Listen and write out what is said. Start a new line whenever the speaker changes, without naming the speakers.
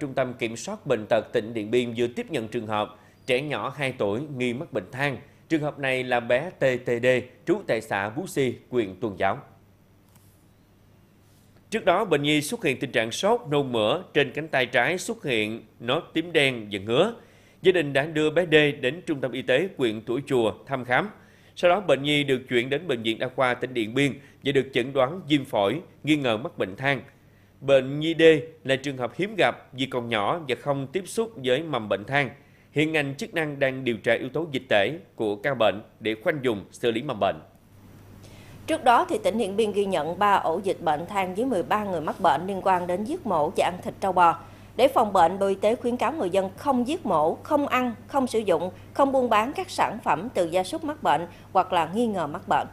Trung tâm Kiểm soát Bệnh tật tỉnh Điện Biên vừa tiếp nhận trường hợp trẻ nhỏ 2 tuổi nghi mắc bệnh than. Trường hợp này là bé TTD, trú tại xã Bú Si, huyện Tuần Giáo. Trước đó, bệnh nhi xuất hiện tình trạng sốt, nôn mửa, trên cánh tay trái xuất hiện nốt tím đen và ngứa. Gia đình đã đưa bé D đến Trung tâm Y tế huyện Tuổi Chùa thăm khám. Sau đó, bệnh nhi được chuyển đến Bệnh viện Đa khoa tỉnh Điện Biên và được chẩn đoán viêm phổi, nghi ngờ mắc bệnh thang. Bệnh nhi D là trường hợp hiếm gặp vì còn nhỏ và không tiếp xúc với mầm bệnh than. Hiện ngành chức năng đang điều tra yếu tố dịch tễ của ca bệnh để khoanh vùng xử lý mầm bệnh.
Trước đó, thì tỉnh Điện Biên ghi nhận 3 ổ dịch bệnh than với 13 người mắc bệnh liên quan đến giết mổ và ăn thịt trâu bò. Để phòng bệnh, Bộ Y tế khuyến cáo người dân không giết mổ, không ăn, không sử dụng, không buôn bán các sản phẩm từ gia súc mắc bệnh hoặc là nghi ngờ mắc bệnh.